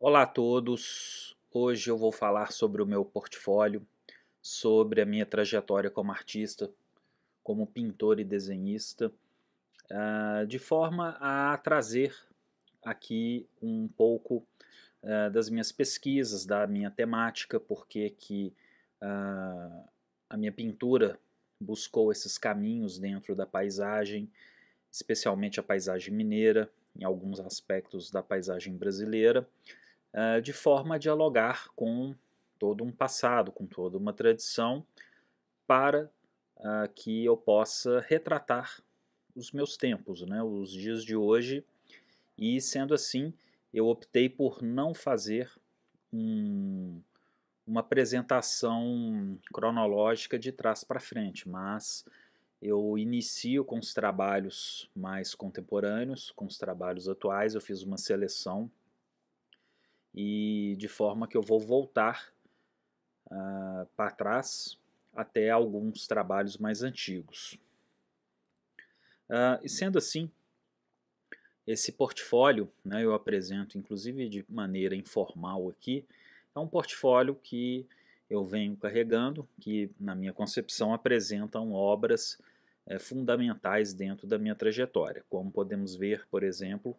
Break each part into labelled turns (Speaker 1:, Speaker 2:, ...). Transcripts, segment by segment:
Speaker 1: Olá a todos. Hoje eu vou falar sobre o meu portfólio, sobre a minha trajetória como artista, como pintor e desenhista, ah, de forma a trazer aqui um pouco ah, das minhas pesquisas, da minha temática, porque que ah, a minha pintura buscou esses caminhos dentro da paisagem, especialmente a paisagem mineira, em alguns aspectos da paisagem brasileira de forma a dialogar com todo um passado, com toda uma tradição, para uh, que eu possa retratar os meus tempos, né, os dias de hoje. E sendo assim, eu optei por não fazer um, uma apresentação cronológica de trás para frente, mas eu inicio com os trabalhos mais contemporâneos, com os trabalhos atuais. Eu fiz uma seleção e de forma que eu vou voltar uh, ah, para trás até alguns trabalhos mais antigos. Uh, e sendo assim, esse portfólio, né, eu apresento inclusive de maneira informal aqui, é um portfólio que eu venho carregando, que na minha concepção apresentam obras é, fundamentais dentro da minha trajetória, como podemos ver, por exemplo,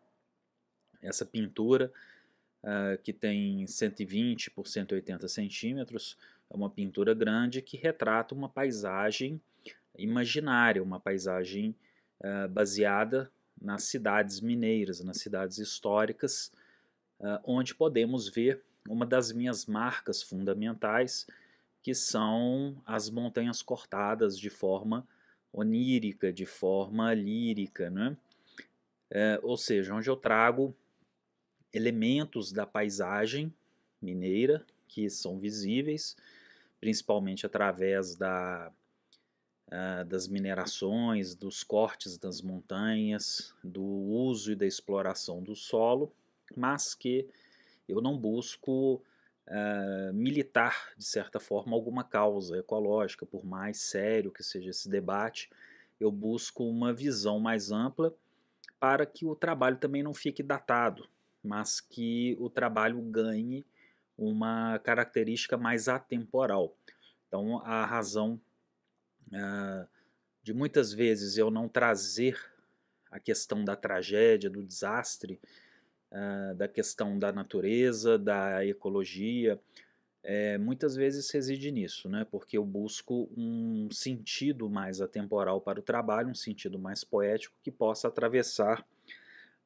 Speaker 1: essa pintura uh, que tem 120 por 180 centímetros. É uma pintura grande que retrata uma paisagem imaginária, uma paisagem uh, baseada nas cidades mineiras, nas cidades históricas, uh, onde podemos ver uma das minhas marcas fundamentais, que são as montanhas cortadas de forma onírica, de forma lírica, né? É, ou seja, onde eu trago elementos da paisagem mineira que são visíveis, principalmente através da, uh, das minerações, dos cortes das montanhas, do uso e da exploração do solo, mas que eu não busco uh, militar, de certa forma, alguma causa ecológica, por mais sério que seja esse debate, eu busco uma visão mais ampla para que o trabalho também não fique datado, mas que o trabalho ganhe uma característica mais atemporal. Então, a razão uh, de muitas vezes eu não trazer a questão da tragédia, do desastre, uh, da questão da natureza, da ecologia, é, muitas vezes reside nisso, né? porque eu busco um sentido mais atemporal para o trabalho, um sentido mais poético que possa atravessar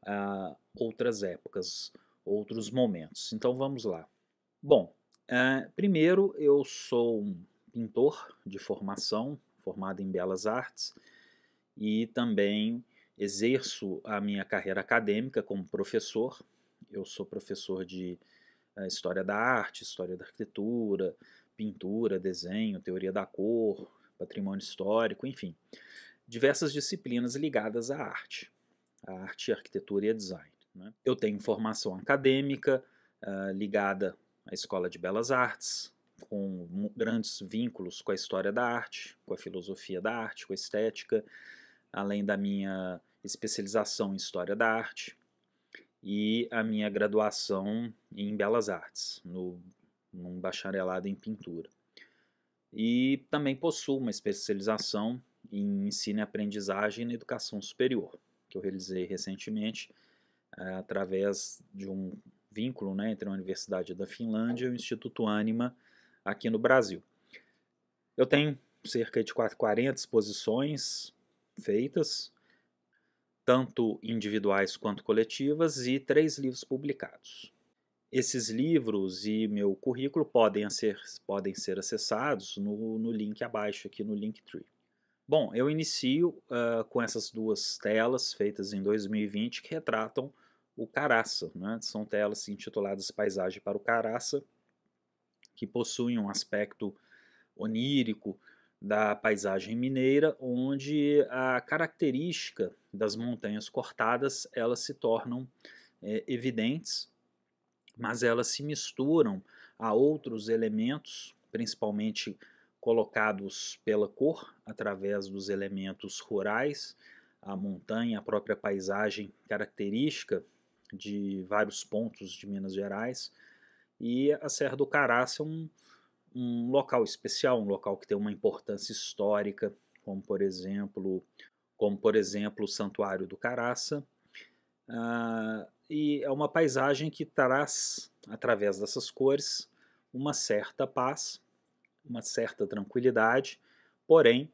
Speaker 1: a outras épocas, outros momentos. Então vamos lá. Bom, uh, primeiro eu sou um pintor de formação, formado em belas artes, e também exerço a minha carreira acadêmica como professor. Eu sou professor de uh, história da arte, história da arquitetura, pintura, desenho, teoria da cor, patrimônio histórico, enfim, diversas disciplinas ligadas à arte a arte, arquitetura e design. Né? Eu tenho formação acadêmica uh, ligada à Escola de Belas Artes, com grandes vínculos com a história da arte, com a filosofia da arte, com a estética, além da minha especialização em História da Arte e a minha graduação em Belas Artes, no, num bacharelado em pintura. E também possuo uma especialização em ensino e aprendizagem na educação superior que eu realizei recentemente, eh, através de um vínculo né, entre a Universidade da Finlândia e o Instituto Anima aqui no Brasil. Eu tenho cerca de 40 exposições feitas, tanto individuais quanto coletivas, e três livros publicados. Esses livros e meu currículo podem ser, podem ser acessados no, no link abaixo, aqui no Linktree. Bom, eu inicio uh, com essas duas telas feitas em 2020 que retratam o Caraça. Né? São telas intituladas Paisagem para o Caraça, que possuem um aspecto onírico da paisagem mineira, onde a característica das montanhas cortadas elas se tornam é, evidentes, mas elas se misturam a outros elementos, principalmente colocados pela cor através dos elementos rurais, a montanha, a própria paisagem característica de vários pontos de Minas Gerais. E a Serra do Caraça é um, um local especial, um local que tem uma importância histórica, como por exemplo, como por exemplo o Santuário do Caraça. Ah, e é uma paisagem que traz, através dessas cores, uma certa paz uma certa tranquilidade, porém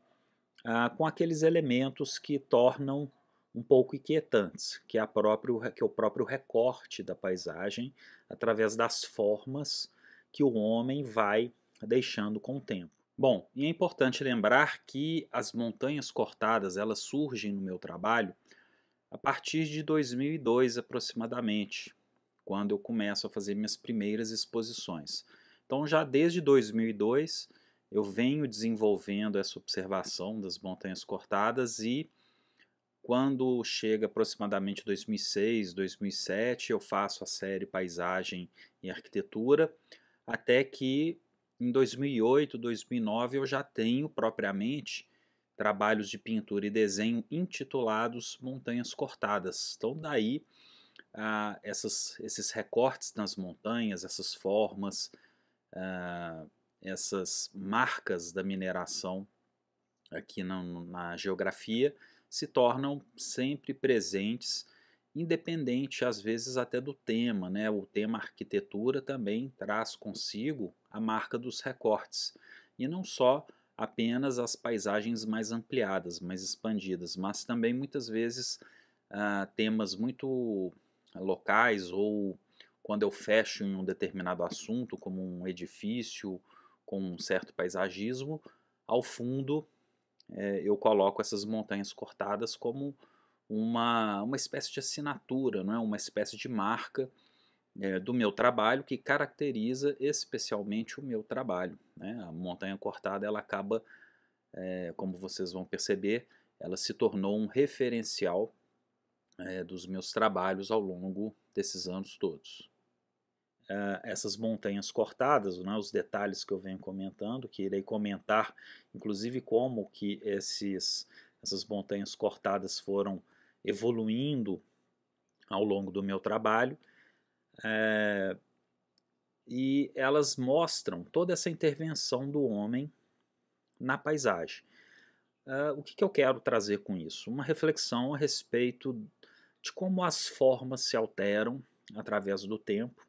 Speaker 1: ah, com aqueles elementos que tornam um pouco inquietantes, que é, próprio, que é o próprio recorte da paisagem através das formas que o homem vai deixando com o tempo. Bom, e é importante lembrar que as montanhas cortadas elas surgem no meu trabalho a partir de 2002 aproximadamente, quando eu começo a fazer minhas primeiras exposições. Então, já desde 2002, eu venho desenvolvendo essa observação das montanhas cortadas e quando chega aproximadamente 2006, 2007, eu faço a série Paisagem e Arquitetura, até que em 2008, 2009 eu já tenho propriamente trabalhos de pintura e desenho intitulados Montanhas Cortadas. Então, daí ah, essas, esses recortes nas montanhas, essas formas, uh, essas marcas da mineração aqui na, na geografia se tornam sempre presentes, independente às vezes até do tema. Né? O tema arquitetura também traz consigo a marca dos recortes, e não só apenas as paisagens mais ampliadas, mais expandidas, mas também muitas vezes uh, temas muito locais ou quando eu fecho em um determinado assunto, como um edifício, com um certo paisagismo, ao fundo é, eu coloco essas montanhas cortadas como uma, uma espécie de assinatura, não é? uma espécie de marca é, do meu trabalho que caracteriza especialmente o meu trabalho. Né? A montanha cortada ela acaba, é, como vocês vão perceber, ela se tornou um referencial é, dos meus trabalhos ao longo desses anos todos. Ah, essas montanhas cortadas, né, os detalhes que eu venho comentando, que irei comentar, inclusive como que esses, essas montanhas cortadas foram evoluindo ao longo do meu trabalho. É, e elas mostram toda essa intervenção do homem na paisagem. Uh, o que, que eu quero trazer com isso? Uma reflexão a respeito de como as formas se alteram através do tempo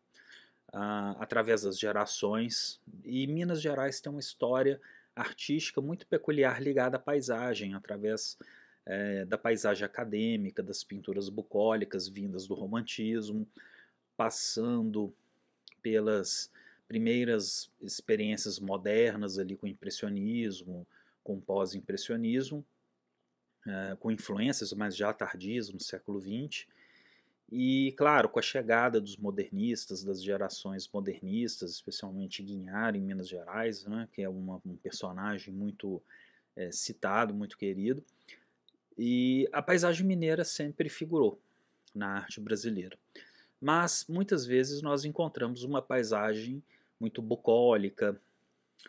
Speaker 1: ah, através das gerações. E Minas Gerais tem uma história artística muito peculiar ligada à paisagem, através é, da paisagem acadêmica, das pinturas bucólicas vindas do romantismo, passando pelas primeiras experiências modernas ali com impressionismo, com o pós-impressionismo, é, com influências mais já tardias no século XX, e, claro, com a chegada dos modernistas, das gerações modernistas, especialmente Guinhar em Minas Gerais, né, que é uma, um personagem muito é, citado, muito querido, e a paisagem mineira sempre figurou na arte brasileira. Mas muitas vezes nós encontramos uma paisagem muito bucólica,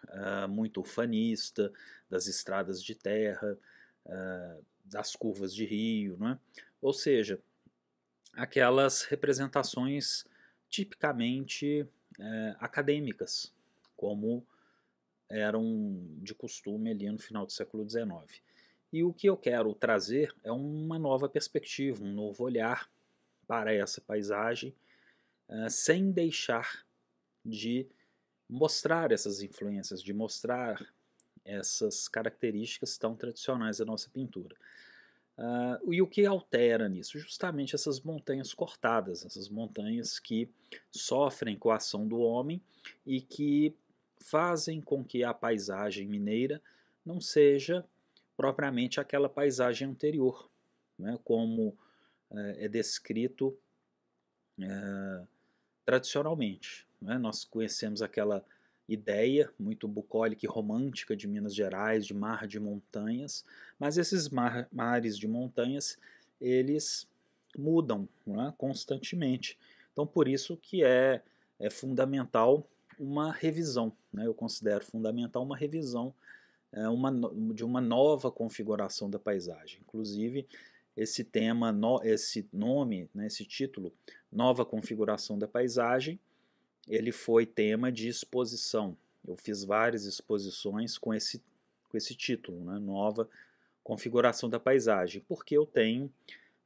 Speaker 1: uh, muito ufanista, das estradas de terra, uh, das curvas de rio, né? ou seja, aquelas representações tipicamente é, acadêmicas, como eram de costume ali no final do século XIX. E o que eu quero trazer é uma nova perspectiva, um novo olhar para essa paisagem, é, sem deixar de mostrar essas influências, de mostrar essas características tão tradicionais da nossa pintura. Uh, e o que altera nisso? Justamente essas montanhas cortadas, essas montanhas que sofrem com a ação do homem e que fazem com que a paisagem mineira não seja propriamente aquela paisagem anterior, né, como é, é descrito eh, tradicionalmente. Né? Nós conhecemos aquela ideia muito bucólica e romântica de Minas Gerais, de mar de montanhas, mas esses mar, mares de montanhas, eles mudam né, constantemente. Então, por isso que é, é fundamental uma revisão, né, eu considero fundamental uma revisão é, uma, de uma nova configuração da paisagem. Inclusive, esse tema, no, esse nome, né, esse título, Nova Configuração da Paisagem, ele foi tema de exposição. Eu fiz várias exposições com esse, com esse título, né? Nova Configuração da Paisagem, porque eu tenho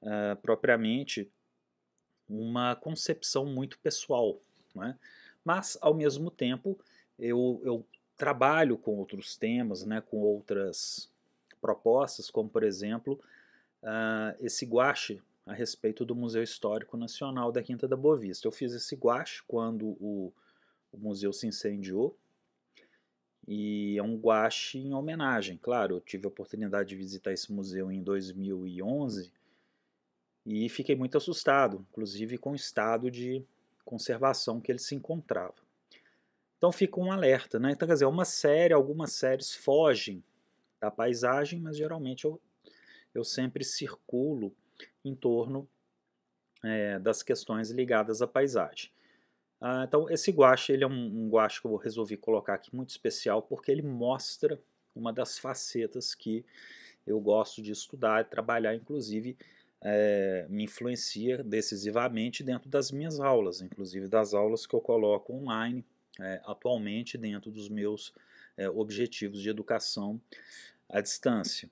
Speaker 1: uh, propriamente uma concepção muito pessoal. Né? Mas, ao mesmo tempo, eu, eu trabalho com outros temas, né? com outras propostas, como, por exemplo, uh, esse guache a respeito do Museu Histórico Nacional da Quinta da Boa Vista. Eu fiz esse guache quando o, o museu se incendiou. E é um guache em homenagem. Claro, eu tive a oportunidade de visitar esse museu em 2011 e fiquei muito assustado, inclusive com o estado de conservação que ele se encontrava. Então fica um alerta, né? Então, quer dizer, é uma série, algumas séries fogem da paisagem, mas geralmente eu, eu sempre circulo em torno é, das questões ligadas à paisagem. Ah, então, esse guache ele é um, um guache que eu resolvi colocar aqui muito especial porque ele mostra uma das facetas que eu gosto de estudar e trabalhar, inclusive é, me influencia decisivamente dentro das minhas aulas, inclusive das aulas que eu coloco online é, atualmente dentro dos meus é, objetivos de educação à distância.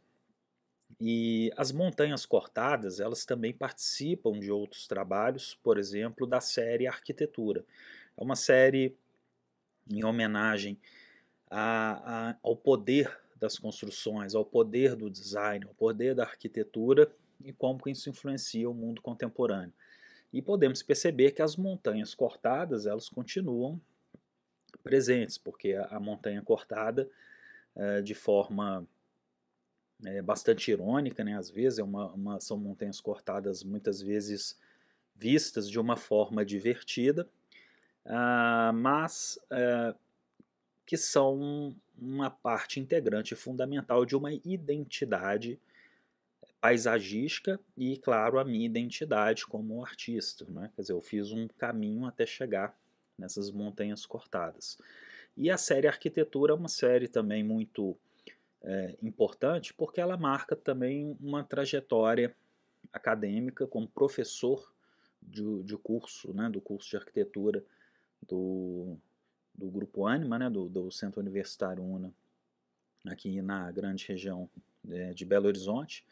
Speaker 1: E as montanhas cortadas, elas também participam de outros trabalhos, por exemplo, da série Arquitetura. É uma série em homenagem a, a, ao poder das construções, ao poder do design, ao poder da arquitetura e como que isso influencia o mundo contemporâneo. E podemos perceber que as montanhas cortadas, elas continuam presentes, porque a, a montanha cortada, eh, de forma é, bastante irônica, né? Às vezes é uma, uma, são montanhas cortadas muitas vezes vistas de uma forma divertida, uh, mas uh, que são uma parte integrante fundamental de uma identidade paisagística e, claro, a minha identidade como artista. Né? Quer dizer, eu fiz um caminho até chegar nessas montanhas cortadas. E a série Arquitetura é uma série também muito é, importante porque ela marca também uma trajetória acadêmica como professor de, de curso, né, do curso de arquitetura do, do Grupo Anima, né, do, do Centro Universitário UNA, aqui na grande região de, é, de Belo Horizonte.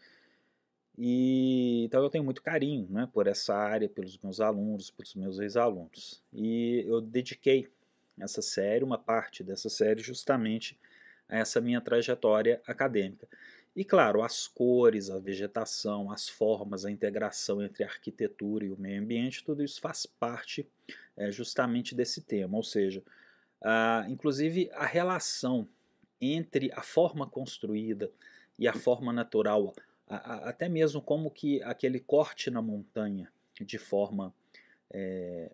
Speaker 1: E, então eu tenho muito carinho né, por essa área, pelos meus alunos, pelos meus ex-alunos. E eu dediquei essa série, uma parte dessa série, justamente a essa minha trajetória acadêmica. E claro, as cores, a vegetação, as formas, a integração entre a arquitetura e o meio ambiente, tudo isso faz parte é, justamente desse tema. Ou seja, a, inclusive a relação entre a forma construída e a forma natural, a, a, até mesmo como que aquele corte na montanha de forma é,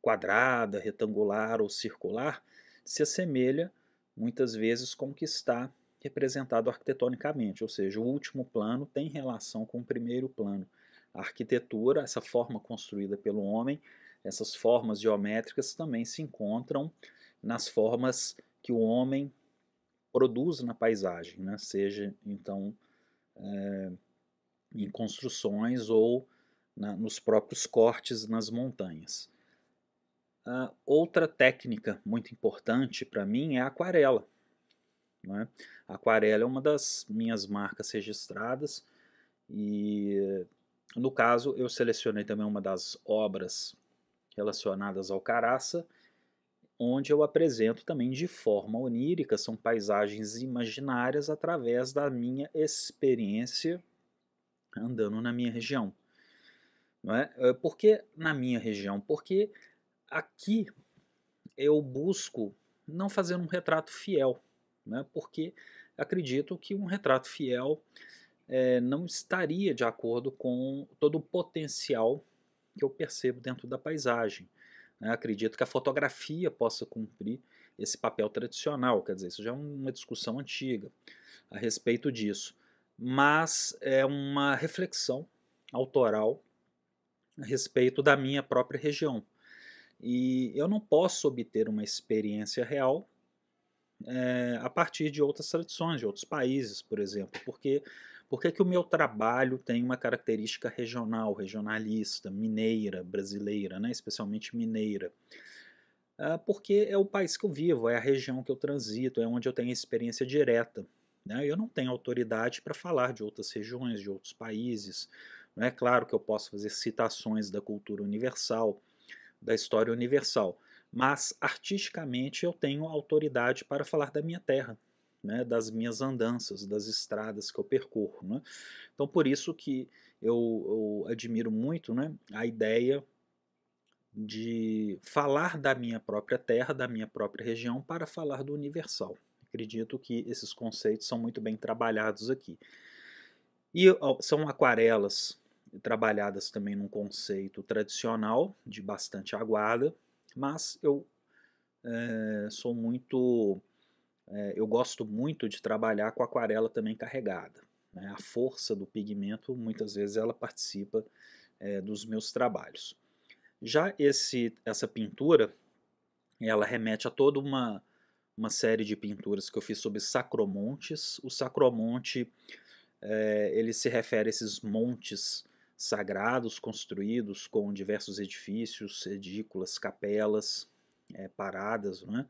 Speaker 1: quadrada, retangular ou circular se assemelha muitas vezes com o que está representado arquitetonicamente, ou seja, o último plano tem relação com o primeiro plano. A arquitetura, essa forma construída pelo homem, essas formas geométricas também se encontram nas formas que o homem produz na paisagem, né? seja então é, em construções ou na, nos próprios cortes nas montanhas. Uh, outra técnica muito importante para mim é a aquarela. É? A aquarela é uma das minhas marcas registradas e, no caso, eu selecionei também uma das obras relacionadas ao caraça, onde eu apresento também de forma onírica, são paisagens imaginárias através da minha experiência andando na minha região. Não é? Por que na minha região? Porque aqui eu busco não fazer um retrato fiel, né, porque acredito que um retrato fiel é, não estaria de acordo com todo o potencial que eu percebo dentro da paisagem. Né, acredito que a fotografia possa cumprir esse papel tradicional, quer dizer, isso já é uma discussão antiga a respeito disso, mas é uma reflexão autoral a respeito da minha própria região. E eu não posso obter uma experiência real é, a partir de outras tradições, de outros países, por exemplo. Porque por é que, o meu trabalho tem uma característica regional, regionalista, mineira, brasileira, né? especialmente mineira? Ah, porque é o país que eu vivo, é a região que eu transito, é onde eu tenho experiência direta. Né? Eu não tenho autoridade para falar de outras regiões, de outros países. Não é claro que eu posso fazer citações da cultura universal, da história universal, mas artisticamente eu tenho autoridade para falar da minha terra, né, das minhas andanças, das estradas que eu percorro. Né? Então, por isso que eu, eu admiro muito né, a ideia de falar da minha própria terra, da minha própria região, para falar do universal. Acredito que esses conceitos são muito bem trabalhados aqui. E são aquarelas trabalhadas também num conceito tradicional de bastante aguarda, mas eu é, sou muito, é, eu gosto muito de trabalhar com aquarela também carregada. Né? A força do pigmento muitas vezes ela participa é, dos meus trabalhos. Já esse, essa pintura, ela remete a toda uma, uma série de pinturas que eu fiz sobre sacromontes. O sacromonte, é, ele se refere a esses montes sagrados construídos com diversos edifícios, edículas, capelas, é, paradas, né,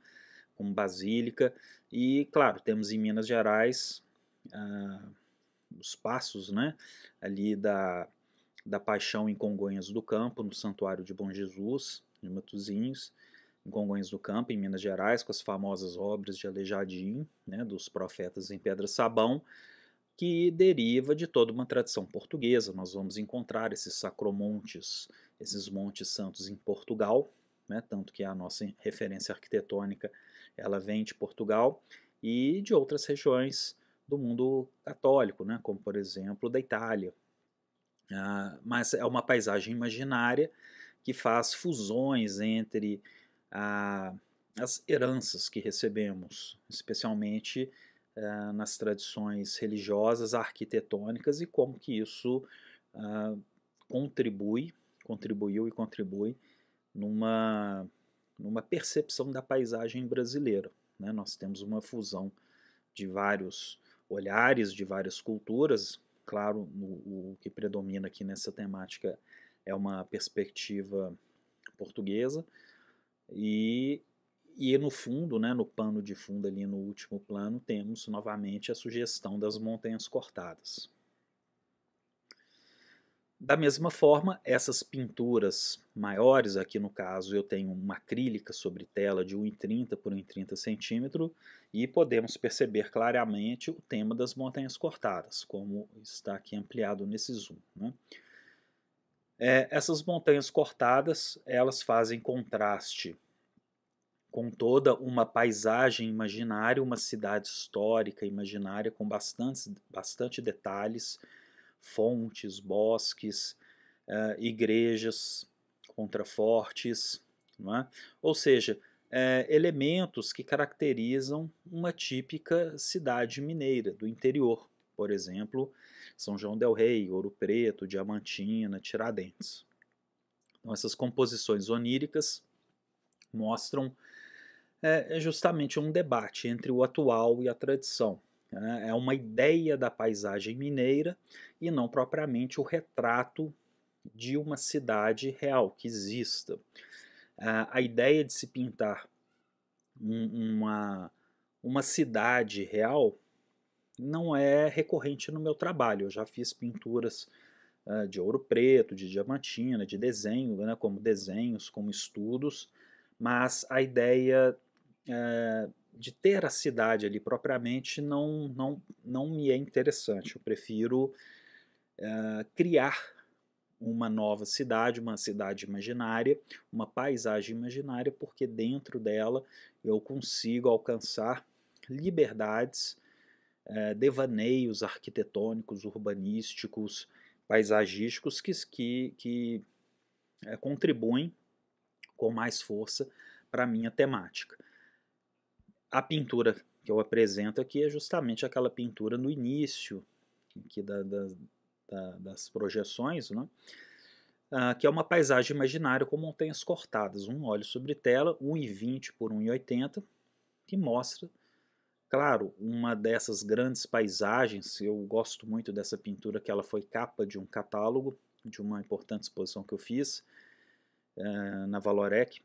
Speaker 1: como basílica. E, claro, temos em Minas Gerais ah, os passos né, ali da, da Paixão em Congonhas do Campo, no Santuário de Bom Jesus, de Matuzinhos, em Congonhas do Campo, em Minas Gerais, com as famosas obras de Aleijadinho, né, dos profetas em Pedra Sabão, que deriva de toda uma tradição portuguesa. Nós vamos encontrar esses sacromontes, esses montes santos em Portugal, né? tanto que a nossa referência arquitetônica ela vem de Portugal e de outras regiões do mundo católico, né? como por exemplo da Itália. Ah, mas é uma paisagem imaginária que faz fusões entre ah, as heranças que recebemos, especialmente eh, nas tradições religiosas, arquitetônicas e como que isso ah, contribui, contribuiu e contribui numa, numa percepção da paisagem brasileira. Né? Nós temos uma fusão de vários olhares, de várias culturas. Claro, o que predomina aqui nessa temática é uma perspectiva portuguesa, e e no fundo, né, no pano de fundo ali no último plano, temos novamente a sugestão das montanhas cortadas. Da mesma forma, essas pinturas maiores, aqui no caso eu tenho uma acrílica sobre tela de 1,30 por 1,30 centímetro e podemos perceber claramente o tema das montanhas cortadas, como está aqui ampliado nesse zoom. Né? É, essas montanhas cortadas, elas fazem contraste com toda uma paisagem imaginária, uma cidade histórica imaginária com bastante, bastante detalhes, fontes, bosques, uh, igrejas, contrafortes, é? ou seja, eh, elementos que caracterizam uma típica cidade mineira do interior, por exemplo, São João del Rei, Ouro Preto, Diamantina, Tiradentes. Então, essas composições oníricas mostram é, é justamente um debate entre o atual e a tradição. Né? É uma ideia da paisagem mineira e não propriamente o retrato de uma cidade real que exista. A ideia de se pintar uma, uma cidade real não é recorrente no meu trabalho. Eu já fiz pinturas é, de ouro preto, de diamantina, de desenho, né, como desenhos, como estudos, mas a ideia é, de ter a cidade ali propriamente não, não, não me é interessante. Eu prefiro é, criar uma nova cidade, uma cidade imaginária, uma paisagem imaginária, porque dentro dela eu consigo alcançar liberdades, é, devaneios arquitetônicos, urbanísticos, paisagísticos que, que, que é, contribuem com mais força para a minha temática a pintura que eu apresento aqui é justamente aquela pintura no início aqui da, da, da, das projeções, né? Ah, que é uma paisagem imaginária com montanhas cortadas, um óleo sobre tela, 1,20 por 1,80, que mostra, claro, uma dessas grandes paisagens. Eu gosto muito dessa pintura, que ela foi capa de um catálogo, de uma importante exposição que eu fiz eh, na Valorec,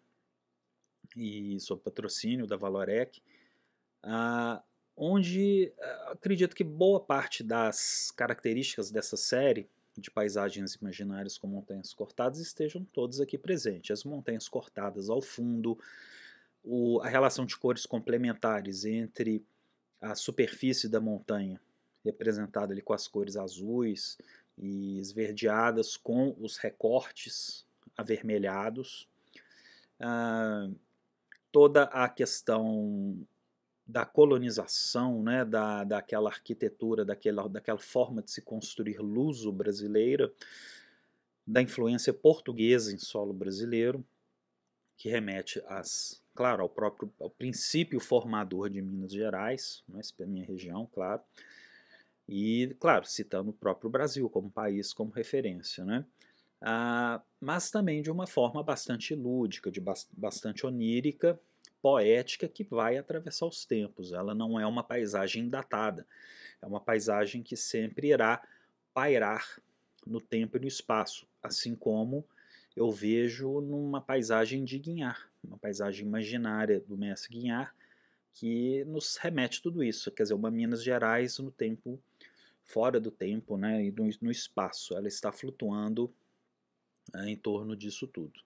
Speaker 1: e sob patrocínio da Valorec. Ah, onde ah, acredito que boa parte das características dessa série de paisagens imaginárias com montanhas cortadas estejam todas aqui presentes. As montanhas cortadas ao fundo, o, a relação de cores complementares entre a superfície da montanha, representada ali com as cores azuis e esverdeadas, com os recortes avermelhados. Ah, toda a questão da colonização, né, da, daquela arquitetura, daquela, daquela forma de se construir luso brasileira, da influência portuguesa em solo brasileiro, que remete às, claro, ao próprio ao princípio formador de Minas Gerais, né, para minha região, claro, e, claro, citando o próprio Brasil como país, como referência, né? Ah, mas também de uma forma bastante lúdica, de bastante onírica, poética que vai atravessar os tempos. Ela não é uma paisagem datada, é uma paisagem que sempre irá pairar no tempo e no espaço, assim como eu vejo numa paisagem de Guinhar, uma paisagem imaginária do mestre Guinhar, que nos remete tudo isso, quer dizer, uma Minas Gerais no tempo, fora do tempo né, e no, espaço, ela está flutuando eh, em torno disso tudo.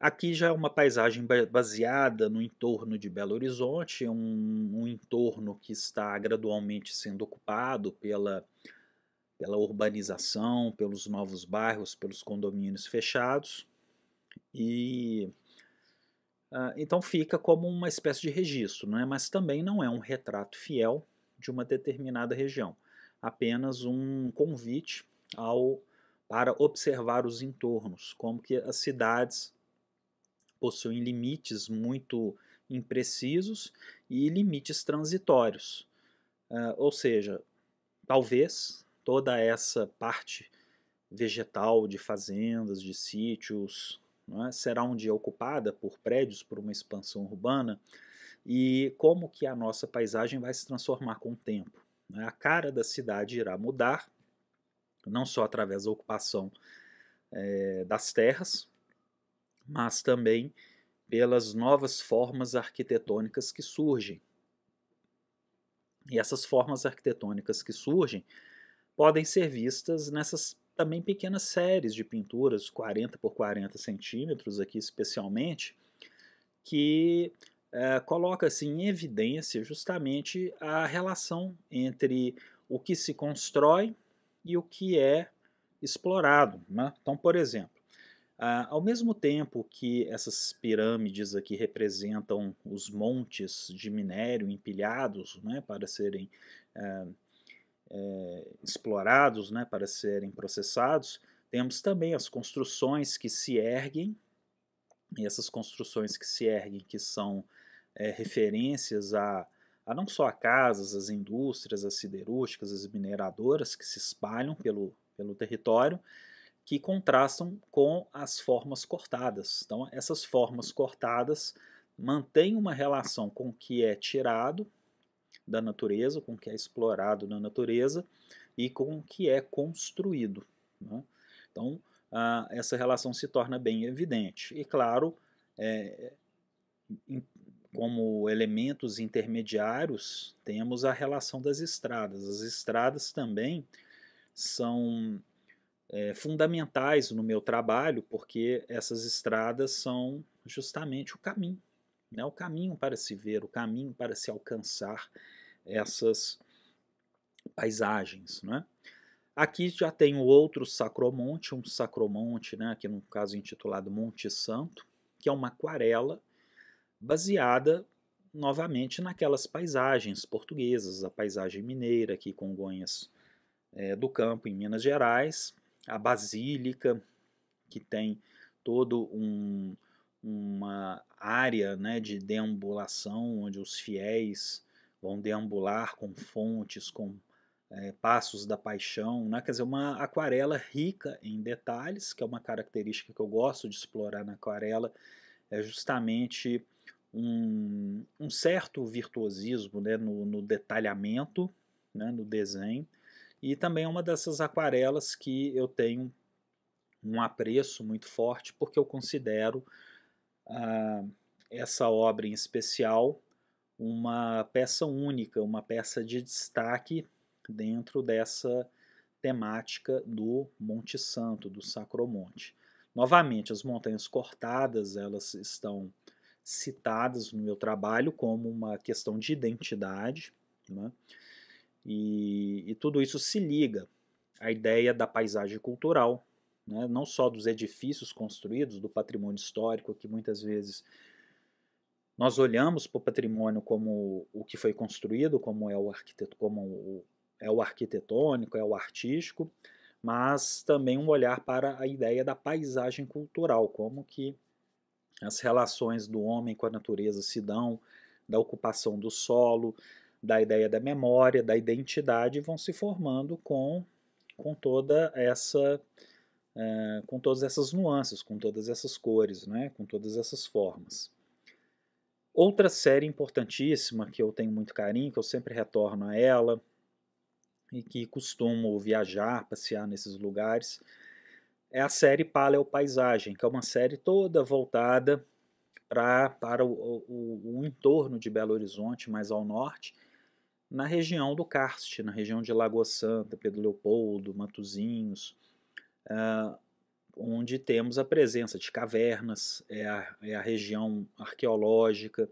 Speaker 1: Aqui já é uma paisagem baseada no entorno de Belo Horizonte, um, um entorno que está gradualmente sendo ocupado pela, pela urbanização, pelos novos bairros, pelos condomínios fechados. E uh, então fica como uma espécie de registro, é? mas também não é um retrato fiel de uma determinada região, apenas um convite ao para observar os entornos, como que as cidades possuem limites muito imprecisos e limites transitórios. Uh, ou seja, talvez toda essa parte vegetal de fazendas, de sítios, é? será um dia ocupada por prédios, por uma expansão urbana, e como que a nossa paisagem vai se transformar com o tempo. É? A cara da cidade irá mudar, não só através da ocupação é, das terras, mas também pelas novas formas arquitetônicas que surgem. E essas formas arquitetônicas que surgem podem ser vistas nessas também pequenas séries de pinturas, 40 por 40 centímetros aqui especialmente, que é, coloca assim, em evidência justamente a relação entre o que se constrói e o que é explorado. Né? Então, por exemplo, ah, ao mesmo tempo que essas pirâmides aqui representam os montes de minério empilhados né, para serem é, é, explorados, né, para serem processados, temos também as construções que se erguem, e essas construções que se erguem, que são é, referências a, a não só a casas, as indústrias, as siderúrgicas, as mineradoras que se espalham pelo, pelo território, que contrastam com as formas cortadas. Então, essas formas cortadas mantêm uma relação com o que é tirado da natureza, com o que é explorado na natureza e com o que é construído. Né? Então, ah, essa relação se torna bem evidente. E, claro, é, em, como elementos intermediários, temos a relação das estradas. As estradas também são é, fundamentais no meu trabalho, porque essas estradas são justamente o caminho, né? o caminho para se ver, o caminho para se alcançar essas paisagens. Né? Aqui já tem o outro sacromonte, um sacromonte, né, aqui no caso intitulado Monte Santo, que é uma aquarela baseada novamente naquelas paisagens portuguesas, a paisagem mineira aqui com é, eh, do Campo em Minas Gerais, a basílica, que tem todo um, uma área né, de deambulação, onde os fiéis vão deambular com fontes, com é, passos da paixão, né? quer dizer, uma aquarela rica em detalhes, que é uma característica que eu gosto de explorar na aquarela, é justamente um, um certo virtuosismo né? no, no detalhamento, né? no desenho, e também é uma dessas aquarelas que eu tenho um apreço muito forte, porque eu considero ah, essa obra em especial uma peça única, uma peça de destaque dentro dessa temática do Monte Santo, do Sacromonte. Novamente, as montanhas cortadas, elas estão citadas no meu trabalho como uma questão de identidade, né? E, e tudo isso se liga à ideia da paisagem cultural, né? não só dos edifícios construídos, do patrimônio histórico, que muitas vezes nós olhamos para o patrimônio como o que foi construído, como é o arquiteto, como o, é o arquitetônico, é o artístico, mas também um olhar para a ideia da paisagem cultural, como que as relações do homem com a natureza se dão, da ocupação do solo, da ideia da memória, da identidade, vão se formando com, com toda essa é, com todas essas nuances, com todas essas cores, né, com todas essas formas. Outra série importantíssima que eu tenho muito carinho, que eu sempre retorno a ela e que costumo viajar, passear nesses lugares, é a série Paleo Paisagem, que é uma série toda voltada pra, para o, o, o entorno de Belo Horizonte, mais ao norte, na região do Karst, na região de Lagoa Santa, Pedro Leopoldo, Matozinhos, uh, onde temos a presença de cavernas, é a, é a região arqueológica,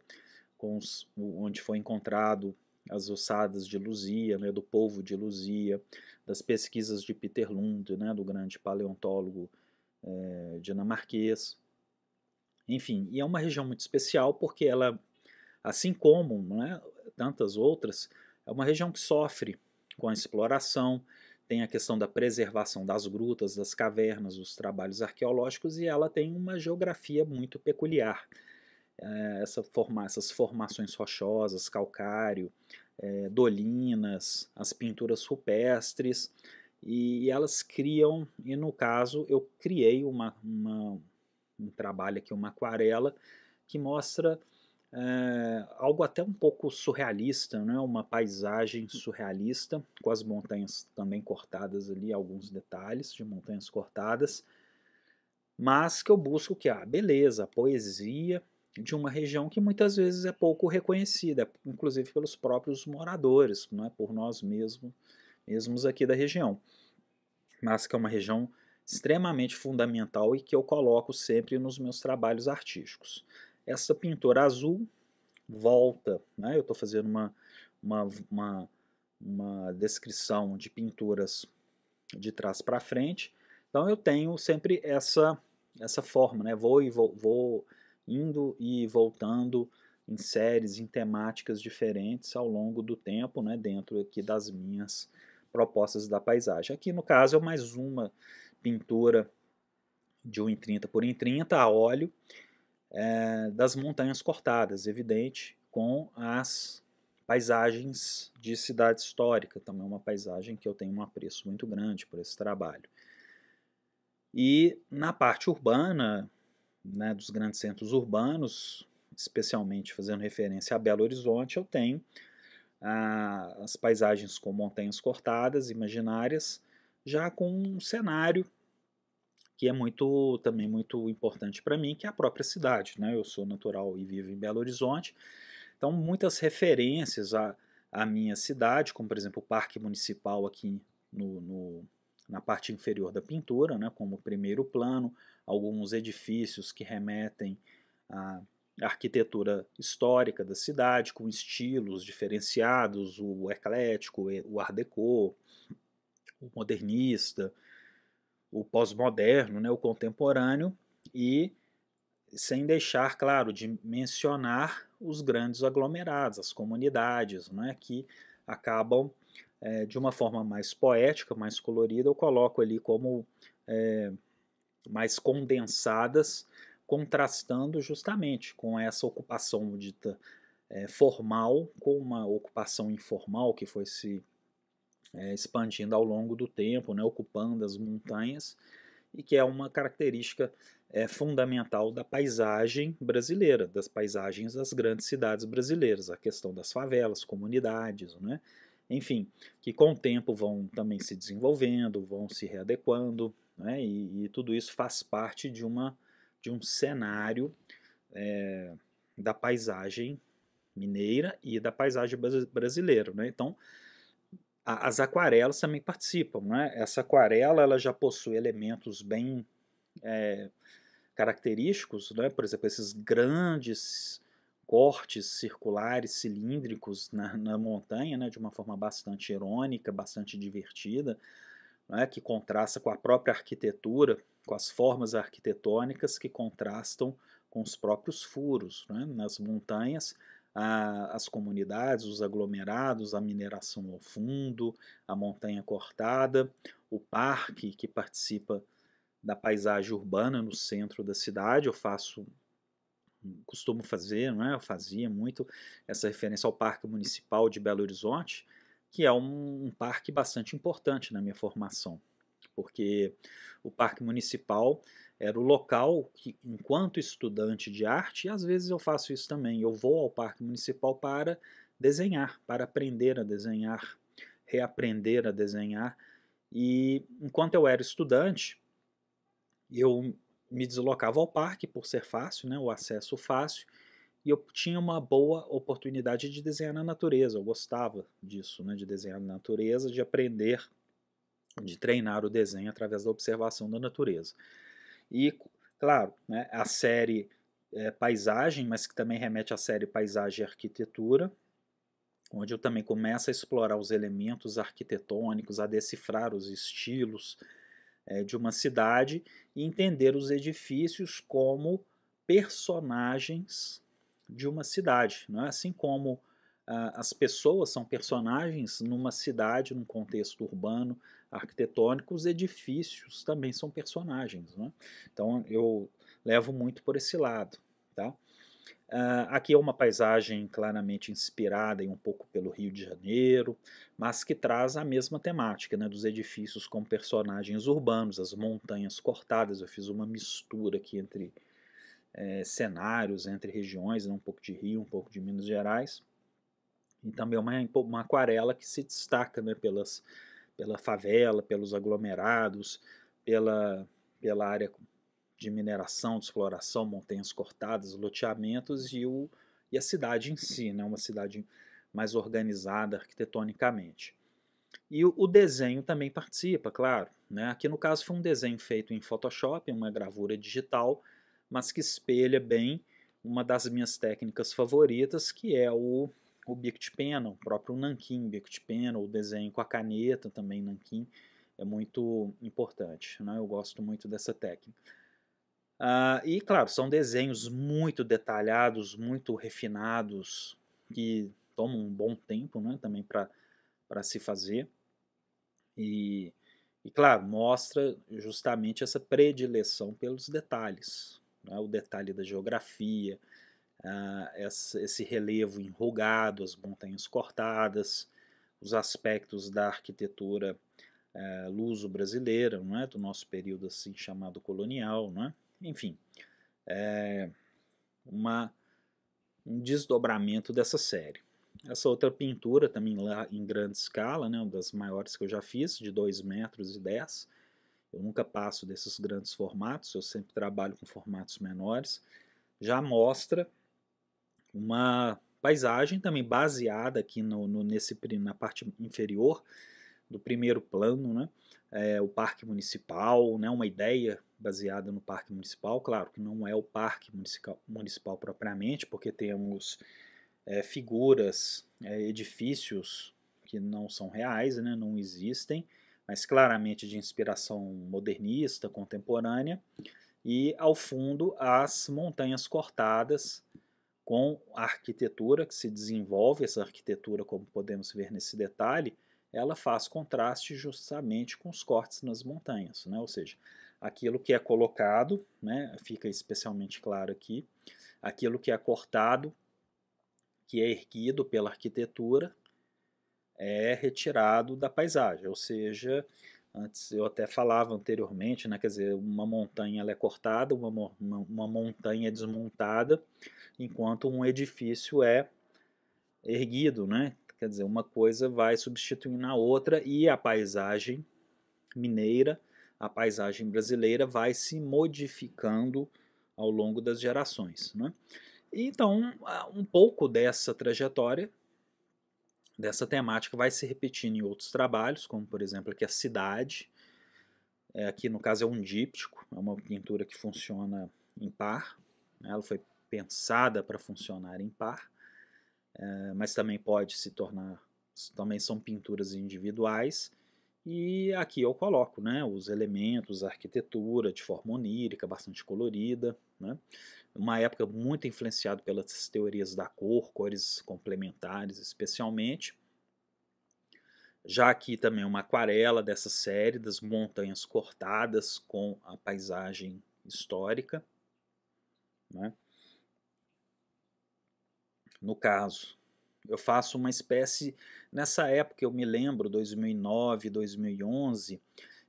Speaker 1: os, onde foi encontrado as ossadas de Luzia, né, do povo de Luzia, das pesquisas de Peter Lund, né, do grande paleontólogo é, dinamarquês. Enfim, e é uma região muito especial porque ela, assim como né, tantas outras, é uma região que sofre com a exploração, tem a questão da preservação das grutas, das cavernas, dos trabalhos arqueológicos e ela tem uma geografia muito peculiar. É, essa forma, essas formações rochosas, calcário, é, dolinas, as pinturas rupestres, e elas criam, e no caso eu criei uma, uma, um trabalho aqui, uma aquarela, que mostra é, algo até um pouco surrealista, né? uma paisagem hum. surrealista, com as montanhas também cortadas ali, alguns detalhes de montanhas cortadas, mas que eu busco que a ah, beleza, a poesia de uma região que muitas vezes é pouco reconhecida, inclusive pelos próprios moradores, não é por nós mesmos, mesmos aqui da região, mas que é uma região extremamente fundamental e que eu coloco sempre nos meus trabalhos artísticos essa pintura azul volta. Né? Eu estou fazendo uma, uma, uma, uma descrição de pinturas de trás para frente. Então eu tenho sempre essa essa forma, né? Vou e vou, vou indo e voltando em séries, em temáticas diferentes ao longo do tempo, né? Dentro aqui das minhas propostas da paisagem. Aqui no caso é mais uma pintura de 1 em 30 por 1 em 30 a óleo é, das montanhas cortadas, evidente, com as paisagens de cidade histórica, também uma paisagem que eu tenho um apreço muito grande por esse trabalho. E na parte urbana, né, dos grandes centros urbanos, especialmente fazendo referência a Belo Horizonte, eu tenho ah, as paisagens com montanhas cortadas, imaginárias, já com um cenário que é muito também muito importante para mim, que é a própria cidade. Né? Eu sou natural e vivo em Belo Horizonte, então muitas referências à, à minha cidade, como por exemplo o Parque Municipal aqui no, no, na parte inferior da pintura, né? como primeiro plano, alguns edifícios que remetem à arquitetura histórica da cidade, com estilos diferenciados, o eclético, o art Deco, o modernista, o pós-moderno, né, o contemporâneo, e sem deixar, claro, de mencionar os grandes aglomerados, as comunidades, né, que acabam, é, de uma forma mais poética, mais colorida, eu coloco ali como é, mais condensadas, contrastando justamente com essa ocupação dita é, formal, com uma ocupação informal que foi se é, expandindo ao longo do tempo, né, ocupando as montanhas, e que é uma característica é, fundamental da paisagem brasileira, das paisagens das grandes cidades brasileiras, a questão das favelas, comunidades, né? enfim, que com o tempo vão também se desenvolvendo, vão se readequando, né? e, e tudo isso faz parte de, uma, de um cenário é, da paisagem mineira e da paisagem brasileira. Né? Então, as aquarelas também participam. Né? Essa aquarela ela já possui elementos bem é, característicos, né? por exemplo, esses grandes cortes circulares, cilíndricos na, na montanha, né? de uma forma bastante irônica, bastante divertida, né? que contrasta com a própria arquitetura, com as formas arquitetônicas que contrastam com os próprios furos. Né? Nas montanhas, a, as comunidades, os aglomerados, a mineração ao fundo, a montanha cortada, o parque que participa da paisagem urbana no centro da cidade. Eu faço costumo fazer, não é? Eu fazia muito essa referência ao Parque Municipal de Belo Horizonte, que é um, um, parque bastante importante na minha formação, porque o Parque Municipal era o local que, enquanto estudante de arte, e às vezes eu faço isso também, eu vou ao Parque Municipal para desenhar, para aprender a desenhar, reaprender a desenhar. E enquanto eu era estudante, eu me deslocava ao parque por ser fácil, né, o acesso fácil, e eu tinha uma boa oportunidade de desenhar na natureza. Eu gostava disso, né, de desenhar na natureza, de aprender, de treinar o desenho através da observação da natureza. E, claro, né, a série é, Paisagem, mas que também remete à série Paisagem e Arquitetura, onde eu também começo a explorar os elementos arquitetônicos, a decifrar os estilos é, de uma cidade e entender os edifícios como personagens de uma cidade, né? assim como ah, as pessoas são personagens numa cidade, num contexto urbano, arquitetônico, os edifícios também são personagens. Né? Então eu levo muito por esse lado. Tá? Uh, aqui é uma paisagem claramente inspirada em um pouco pelo Rio de Janeiro, mas que traz a mesma temática né, dos edifícios com personagens urbanos, as montanhas cortadas. Eu fiz uma mistura aqui entre é, cenários, entre regiões, né, um pouco de Rio, um pouco de Minas Gerais e também é uma, uma aquarela que se destaca né, pelas, pela favela, pelos aglomerados, pela, pela área de mineração, de exploração, montanhas cortadas, loteamentos e, o, e a cidade em si, né, uma cidade mais organizada arquitetonicamente. E o, o desenho também participa, claro. Né? Aqui no caso foi um desenho feito em Photoshop, uma gravura digital, mas que espelha bem uma das minhas técnicas favoritas, que é o o Bict Pen, o próprio Nankin Bict Pena, o desenho com a caneta também Nankin, é muito importante. Né? Eu gosto muito dessa técnica. Uh, e, claro, são desenhos muito detalhados, muito refinados, que tomam um bom tempo né, também para se fazer. E, e, claro, mostra justamente essa predileção pelos detalhes. Né, o detalhe da geografia, ah, esse relevo enrugado, as montanhas cortadas, os aspectos da arquitetura eh, luso-brasileira, não é? do nosso período assim chamado colonial, não é? enfim, é uma, um desdobramento dessa série. Essa outra pintura, também lá em grande escala, né, uma das maiores que eu já fiz, de 2 metros e 10. Eu nunca passo desses grandes formatos, eu sempre trabalho com formatos menores. Já mostra uma paisagem também baseada aqui no, no, nesse, na parte inferior do primeiro plano, né? É, o parque municipal, né? uma ideia baseada no parque municipal, claro que não é o parque municipal, municipal propriamente, porque temos é, figuras, é, edifícios que não são reais, né? não existem, mas claramente de inspiração modernista, contemporânea, e ao fundo as montanhas cortadas, com a arquitetura que se desenvolve, essa arquitetura, como podemos ver nesse detalhe, ela faz contraste justamente com os cortes nas montanhas, né? ou seja, aquilo que é colocado, né, fica especialmente claro aqui, aquilo que é cortado, que é erguido pela arquitetura, é retirado da paisagem, ou seja, Antes eu até falava anteriormente, né, quer dizer, uma montanha é cortada, uma, uma, uma montanha é desmontada, enquanto um edifício é erguido, né? Quer dizer, uma coisa vai substituindo a outra e a paisagem mineira, a paisagem brasileira vai se modificando ao longo das gerações, né? Então, um pouco dessa trajetória dessa temática vai se repetindo em outros trabalhos, como por exemplo aqui a cidade. É, aqui no caso é um díptico, é uma pintura que funciona em par. Né? Ela foi pensada para funcionar em par, é, mas também pode se tornar, também são pinturas individuais. E aqui eu coloco né, os elementos, a arquitetura de forma onírica, bastante colorida. Né? Uma época muito influenciada pelas teorias da cor, cores complementares especialmente. Já aqui também uma aquarela dessa série, das montanhas cortadas com a paisagem histórica. Né? No caso, eu faço uma espécie. Nessa época, eu me lembro, 2009, 2011,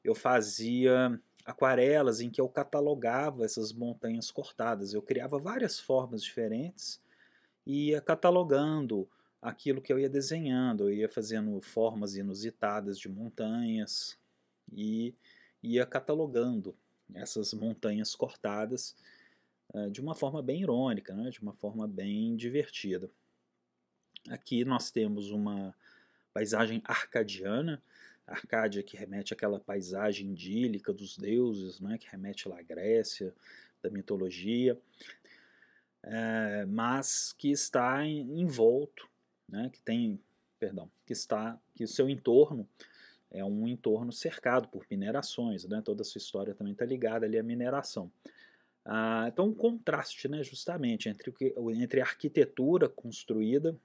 Speaker 1: eu fazia aquarelas em que eu catalogava essas montanhas cortadas. Eu criava várias formas diferentes e ia catalogando aquilo que eu ia desenhando. Eu ia fazendo formas inusitadas de montanhas e ia catalogando essas montanhas cortadas eh, de uma forma bem irônica, né? de uma forma bem divertida. Aqui nós temos uma paisagem arcadiana, Arcádia, que remete àquela paisagem idílica dos deuses, né, que remete lá à Grécia, da mitologia, é, mas que está envolto, né, que tem, perdão, que está, que o seu entorno é um entorno cercado por minerações, né, toda a sua história também está ligada ali à mineração. Ah, então, um contraste, né, justamente, entre, o que, entre a arquitetura construída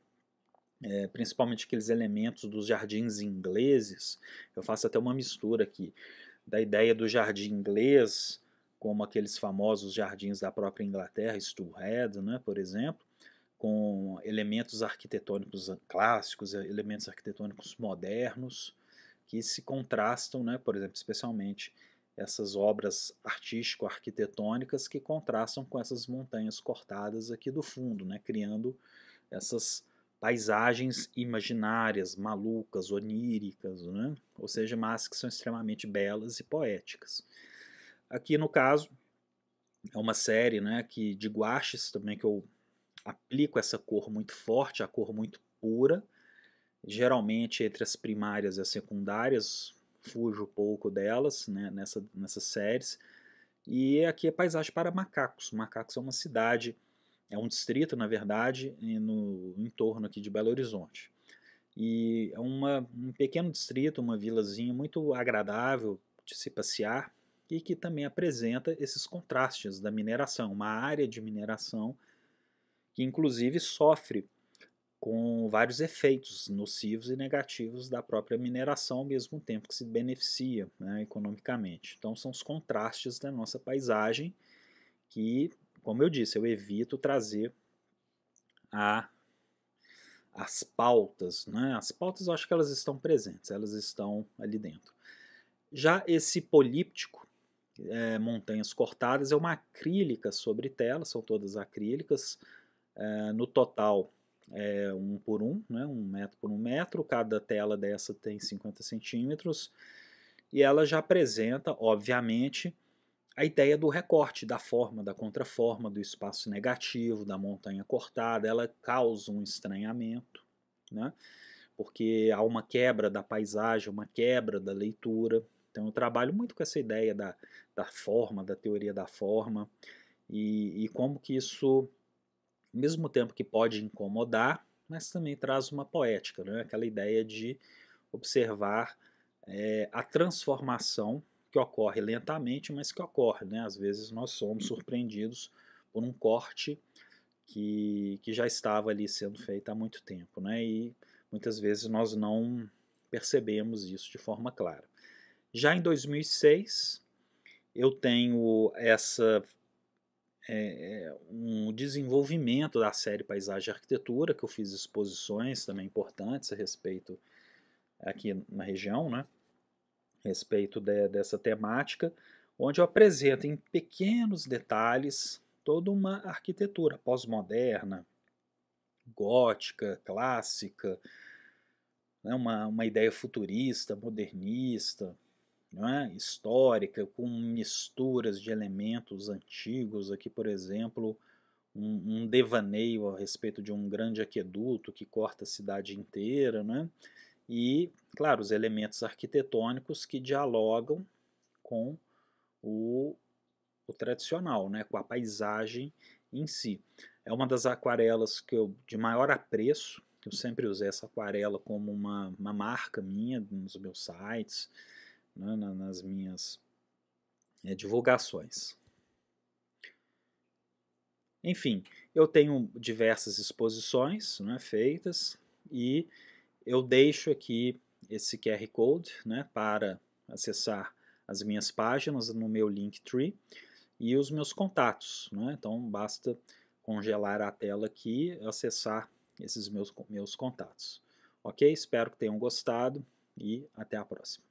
Speaker 1: é, principalmente aqueles elementos dos jardins ingleses. Eu faço até uma mistura aqui da ideia do jardim inglês, como aqueles famosos jardins da própria Inglaterra, Stourhead, né, por exemplo, com elementos arquitetônicos clássicos, elementos arquitetônicos modernos, que se contrastam, né, por exemplo, especialmente essas obras artístico-arquitetônicas que contrastam com essas montanhas cortadas aqui do fundo, né, criando essas paisagens imaginárias, malucas, oníricas, né? ou seja, mas que são extremamente belas e poéticas. Aqui no caso é uma série, né, que de guaches também que eu aplico essa cor muito forte, a cor muito pura, geralmente entre as primárias e as secundárias, fujo um pouco delas né, nessa, nessas séries. E aqui é Paisagem para Macacos. Macacos é uma cidade é um distrito, na verdade, no entorno aqui de Belo Horizonte. E é uma, um pequeno distrito, uma vilazinha muito agradável de se passear e que também apresenta esses contrastes da mineração, uma área de mineração que inclusive sofre com vários efeitos nocivos e negativos da própria mineração, ao mesmo tempo que se beneficia né, economicamente. Então, são os contrastes da nossa paisagem que como eu disse, eu evito trazer a, as pautas. Né? As pautas eu acho que elas estão presentes, elas estão ali dentro. Já esse políptico, é, montanhas cortadas, é uma acrílica sobre tela, são todas acrílicas. É, no total, é um por um, né? um metro por um metro. Cada tela dessa tem 50 centímetros. E ela já apresenta, obviamente, a ideia do recorte, da forma, da contraforma, do espaço negativo, da montanha cortada, ela causa um estranhamento, né? porque há uma quebra da paisagem, uma quebra da leitura. Então eu trabalho muito com essa ideia da, da forma, da teoria da forma, e, e como que isso, ao mesmo tempo que pode incomodar, mas também traz uma poética, né? aquela ideia de observar é, a transformação que ocorre lentamente, mas que ocorre. Né? Às vezes nós somos surpreendidos por um corte que, que já estava ali sendo feito há muito tempo. Né? E muitas vezes nós não percebemos isso de forma clara. Já em 2006, eu tenho essa é, é, um desenvolvimento da série Paisagem e Arquitetura, que eu fiz exposições também importantes a respeito aqui na região, né? a respeito de, dessa temática, onde eu apresento em pequenos detalhes toda uma arquitetura pós-moderna, gótica, clássica, né, uma, uma ideia futurista, modernista, é? histórica, com misturas de elementos antigos. Aqui, por exemplo, um, um, devaneio a respeito de um grande aqueduto que corta a cidade inteira. Né? e, claro, os elementos arquitetônicos que dialogam com o, o tradicional, né, com a paisagem em si. É uma das aquarelas que eu de maior apreço, eu sempre usei essa aquarela como uma, uma marca minha nos meus sites, né, nas minhas é, divulgações. Enfim, eu tenho diversas exposições né, feitas e eu deixo aqui esse QR Code né, para acessar as minhas páginas no meu Linktree e os meus contatos. Né? Então basta congelar a tela aqui e acessar esses meus, meus contatos. Ok? Espero que tenham gostado e até a próxima.